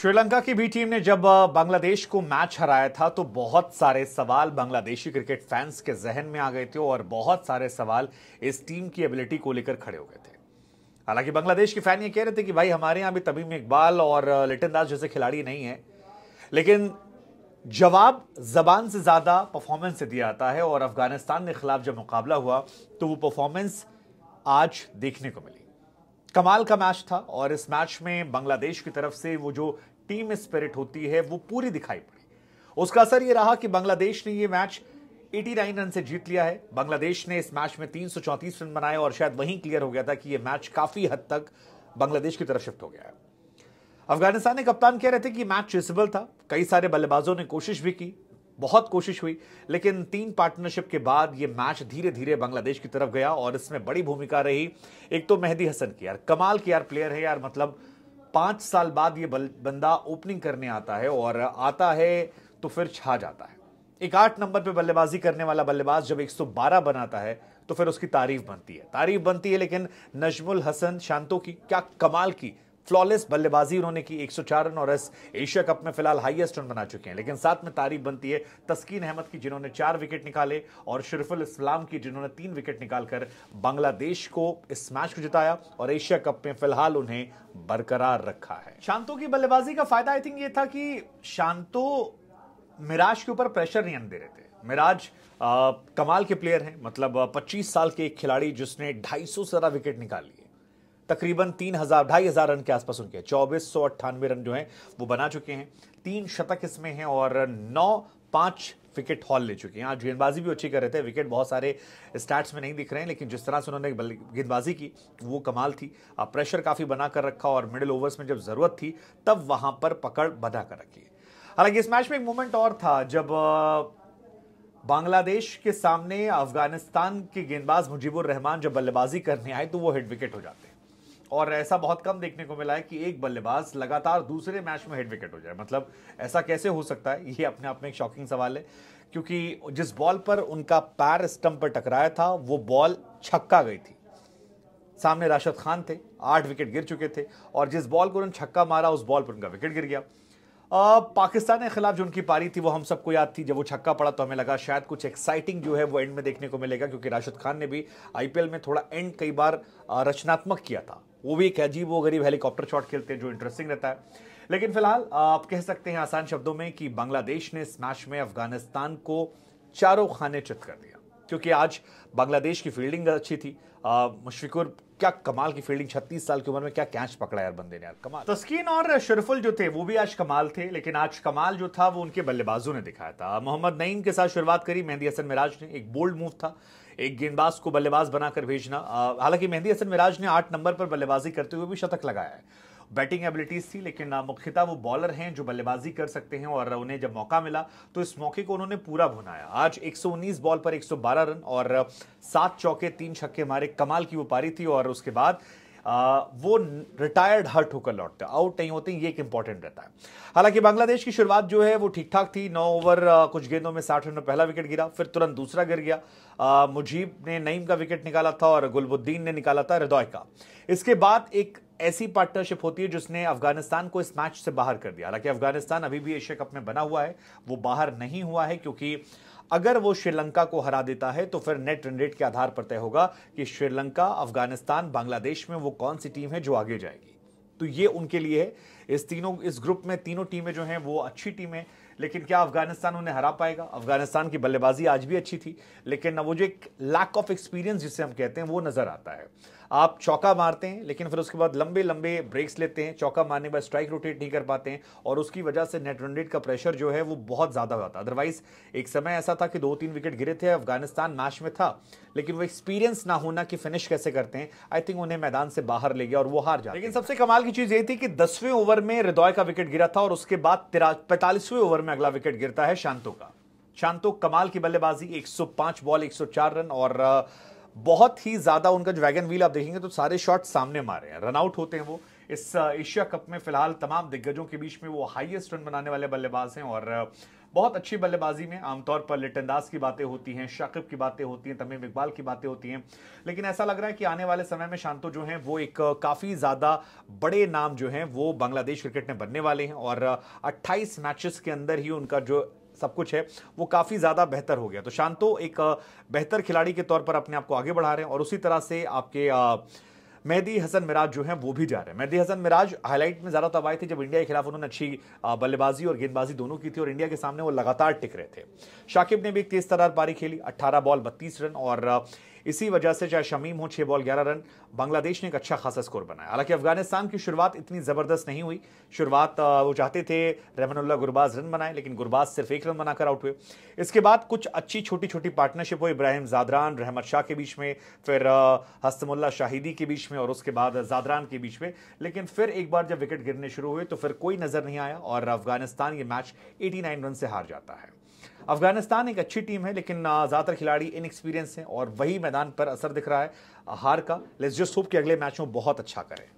श्रीलंका की भी टीम ने जब बांग्लादेश को मैच हराया था तो बहुत सारे सवाल बांग्लादेशी क्रिकेट फैंस के जहन में आ गए थे और बहुत सारे सवाल इस टीम की एबिलिटी को लेकर खड़े हो गए थे हालांकि बांग्लादेश के फैन ये कह रहे थे कि भाई हमारे यहां भी तबीम इकबाल और लिटन दास जैसे खिलाड़ी नहीं है लेकिन जवाब जबान से ज़्यादा परफॉर्मेंस से दिया आता है और अफगानिस्तान के खिलाफ जब मुकाबला हुआ तो वो परफॉर्मेंस आज देखने को मिली कमाल का मैच था और इस मैच में बांग्लादेश की तरफ से वो जो टीम स्पिरिट होती है वो पूरी दिखाई पड़ी उसका असर यह रहा कि बांग्लादेश ने ये मैच 89 रन से जीत लिया है बांग्लादेश ने इस मैच में तीन रन बनाए और शायद वहीं क्लियर हो गया था कि यह मैच काफी हद तक बांग्लादेश की तरफ शिफ्ट हो गया है अफगानिस्तान के कप्तान कह रहे थे कि मैच चेसेबल था कई सारे बल्लेबाजों ने कोशिश भी की बहुत कोशिश हुई लेकिन तीन पार्टनरशिप के बाद ये मैच धीरे धीरे बांग्लादेश की तरफ गया और इसमें बड़ी भूमिका रही एक तो मेहदी हसन की यार कमाल की यार प्लेयर है यार मतलब पांच साल बाद ये बंदा ओपनिंग करने आता है और आता है तो फिर छा जाता है एक आठ नंबर पे बल्लेबाजी करने वाला बल्लेबाज जब 112 बनाता है तो फिर उसकी तारीफ बनती है तारीफ बनती है लेकिन नजमुल हसन शांतो की क्या कमाल की फ्लॉलेस बल्लेबाजी उन्होंने की एक रन और इस एशिया कप में फिलहाल हाईएस्ट रन बना चुके हैं लेकिन साथ में तारीफ बनती है तस्कीन अहमद की जिन्होंने चार विकेट निकाले और शरीफुल इस्लाम की जिन्होंने तीन विकेट निकालकर बांग्लादेश को इस मैच को जिताया और एशिया कप में फिलहाल उन्हें बरकरार रखा है शांतो की बल्लेबाजी का फायदा आई थिंक ये था कि शांतो मिराज के ऊपर प्रेशर नहीं दे रहे थे मिराज कमाल के प्लेयर हैं मतलब 25 साल के एक खिलाड़ी जिसने 250 से ज्यादा विकेट निकाल लिए तकरीबन तीन हजार ढाई हजार रन के आसपास उनके चौबीस सौ अट्ठानवे रन जो हैं वो बना चुके हैं तीन शतक इसमें हैं और नौ पांच विकेट हॉल ले चुके हैं आज गेंदबाजी भी अच्छी कर रहे थे विकेट बहुत सारे स्टैट्स में नहीं दिख रहे हैं लेकिन जिस तरह से उन्होंने गेंदबाजी की वो कमाल थी प्रेशर काफ़ी बनाकर रखा और मिडिल ओवर्स में जब ज़रूरत थी तब वहां पर पकड़ बना कर रखी हालांकि इस मैच में एक मोमेंट और था जब बांग्लादेश के सामने अफगानिस्तान के गेंदबाज मुजीबुर रहमान जब बल्लेबाजी करने आए तो वो हेड विकेट हो जाते हैं और ऐसा बहुत कम देखने को मिला है कि एक बल्लेबाज लगातार दूसरे मैच में हेड विकेट हो जाए मतलब ऐसा कैसे हो सकता है ये अपने आप में एक शॉकिंग सवाल है क्योंकि जिस बॉल पर उनका पैर स्टंप पर टकराया था वो बॉल छक्का गई थी सामने राशिद खान थे आठ विकेट गिर चुके थे और जिस बॉल को उन्होंने छक्का मारा उस बॉल पर उनका विकेट गिर गया आ, पाकिस्तान के खिलाफ जो उनकी पारी थी वो हम सबको याद थी जब वो छक्का पड़ा तो हमें लगा शायद कुछ एक्साइटिंग जो है वो एंड में देखने को मिलेगा क्योंकि राशिद खान ने भी आईपीएल में थोड़ा एंड कई बार रचनात्मक किया था वो भी एक अजीब वो गरीब हेलीकॉप्टर शॉट खेलते हैं जो इंटरेस्टिंग रहता है लेकिन फिलहाल आप कह सकते हैं आसान शब्दों में कि बांग्लादेश ने इस मैच में अफगानिस्तान को चारों खाने चित कर दिया क्योंकि आज बांग्लादेश की फील्डिंग अच्छी थी मुशफिकुर क्या कमाल की फील्डिंग 36 साल की उम्र में क्या कैच पकड़ा यार बंदे ने यार कमाल तस्कीन और शरफुल जो थे वो भी आज कमाल थे लेकिन आज कमाल जो था वो उनके बल्लेबाजों ने दिखाया था मोहम्मद नईम के साथ शुरुआत करी मेहंदी हसन मिराज ने एक बोल्ड मूव था एक गेंदबाज को बल्लेबाज बनाकर भेजना हालांकि मेहंदी हसन मिराज ने आठ नंबर पर बल्लेबाजी करते हुए भी शतक लगाया है बैटिंग एबिलिटीज थी लेकिन मुख्यतः वो बॉलर हैं जो बल्लेबाजी कर सकते हैं और उन्हें जब मौका मिला तो इस मौके को उन्होंने पूरा भुनाया आज 119 बॉल पर 112 रन और सात चौके तीन छक्के मारे कमाल की वो पारी थी और उसके बाद वो रिटायर्ड हर्ट होकर लौटते आउट नहीं होते ये एक इंपॉर्टेंट रहता है हालांकि बांग्लादेश की शुरुआत जो है वो ठीक ठाक थी नौ ओवर कुछ गेंदों में साठ रन में पहला विकेट गिरा फिर तुरंत दूसरा गिर गया मुजीब ने नईम का विकेट निकाला था और गुलबुद्दीन ने निकाला था हृदय का इसके बाद एक ऐसी पार्टनरशिप होती है जिसने अफगानिस्तान को इस मैच से बाहर कर दिया हालांकि अफगानिस्तान अभी भी एशिया कप में बना हुआ है वो बाहर नहीं हुआ है क्योंकि अगर वो श्रीलंका को हरा देता है तो फिर नेट रन रेट के आधार पर तय होगा कि श्रीलंका अफगानिस्तान बांग्लादेश में वो कौन सी टीम है जो आगे जाएगी तो ये उनके लिए है इस तीनों इस ग्रुप में तीनों टीमें जो हैं वो अच्छी टीमें लेकिन क्या अफगानिस्तान उन्हें हरा पाएगा अफगानिस्तान की बल्लेबाजी आज भी अच्छी थी लेकिन वो जो एक लैक ऑफ एक्सपीरियंस जिसे हम कहते हैं वो नजर आता है आप चौका मारते हैं लेकिन फिर उसके बाद लंबे लंबे ब्रेक्स लेते हैं चौका मारने के बाद स्ट्राइक रोटेट नहीं कर पाते हैं और उसकी वजह से नेट रन का प्रेशर जो है वो बहुत ज़्यादा हुआ था अदरवाइज एक समय ऐसा था कि दो तीन विकेट गिरे थे अफगानिस्तान मैच में था लेकिन वो एक्सपीरियंस ना होना कि फिनिश कैसे करते हैं आई थिंक उन्हें मैदान से बाहर ले गया और वो हार जाए लेकिन सबसे कमाल की चीज़ ये थी कि दसवें ओवर में हृदय का विकेट गिरा था और उसके बाद पैंतालीसवें ओवर में अगला विकेट गिरता है शांतो का शांतो कमाल की बल्लेबाजी 105 बॉल 104 रन और बहुत ही ज्यादा उनका जो वैगन व्हील आप देखेंगे तो सारे शॉट सामने मारे हैं रनआउट होते हैं वो इस एशिया uh, कप में फिलहाल तमाम दिग्गजों के बीच में वो हाईएस्ट रन बनाने वाले बल्लेबाज हैं और uh, बहुत अच्छी बल्लेबाजी में आमतौर पर लिटन दास की बातें होती हैं शाकिब की बातें होती हैं तमीम इकबाल की बातें होती हैं लेकिन ऐसा लग रहा है कि आने वाले समय में शांतो जो हैं वो एक uh, काफ़ी ज़्यादा बड़े नाम जो हैं वो बांग्लादेश क्रिकेट में बनने वाले हैं और 28 मैचेस के अंदर ही उनका जो सब कुछ है वो काफ़ी ज़्यादा बेहतर हो गया तो शांतो एक बेहतर खिलाड़ी के तौर पर अपने आप को आगे बढ़ा रहे हैं और उसी तरह से आपके मेहदी हसन मिराज जो हैं वो भी जा रहे हैं मेहदी हसन मिराज हाईलाइट में ज़्यादा तब तो आए थे जब इंडिया के खिलाफ उन्होंने अच्छी बल्लेबाजी और गेंदबाजी दोनों की थी और इंडिया के सामने वो लगातार टिक रहे थे शाकिब ने भी एक तेज तरार पारी खेली अट्ठारह बॉल बत्तीस रन और इसी वजह से चाहे शमीम हो छः बॉल ग्यारह रन बांग्लादेश ने एक अच्छा खासा स्कोर बनाया हालांकि अफगानिस्तान की शुरुआत इतनी ज़बरदस्त नहीं हुई शुरुआत वो चाहते थे रहमानुल्ला गुरबाज रन बनाए लेकिन गुरबाज सिर्फ एक रन बनाकर आउट हुए इसके बाद कुछ अच्छी छोटी छोटी पार्टनरशिप हुई इब्राहिम जादरान रहमत शाह के बीच में फिर हस्तमुल्ला शाहिदी के बीच में और उसके बाद जादरान के बीच में लेकिन फिर एक बार जब विकेट गिरने शुरू हुए तो फिर कोई नज़र नहीं आया और अफगानिस्तान ये मैच 89 रन से हार जाता है अफगानिस्तान एक अच्छी टीम है लेकिन ज़्यादातर खिलाड़ी इनएक्सपीरियंस हैं और वही मैदान पर असर दिख रहा है हार का लेट्स जस्ट होप कि अगले मैच में बहुत अच्छा करें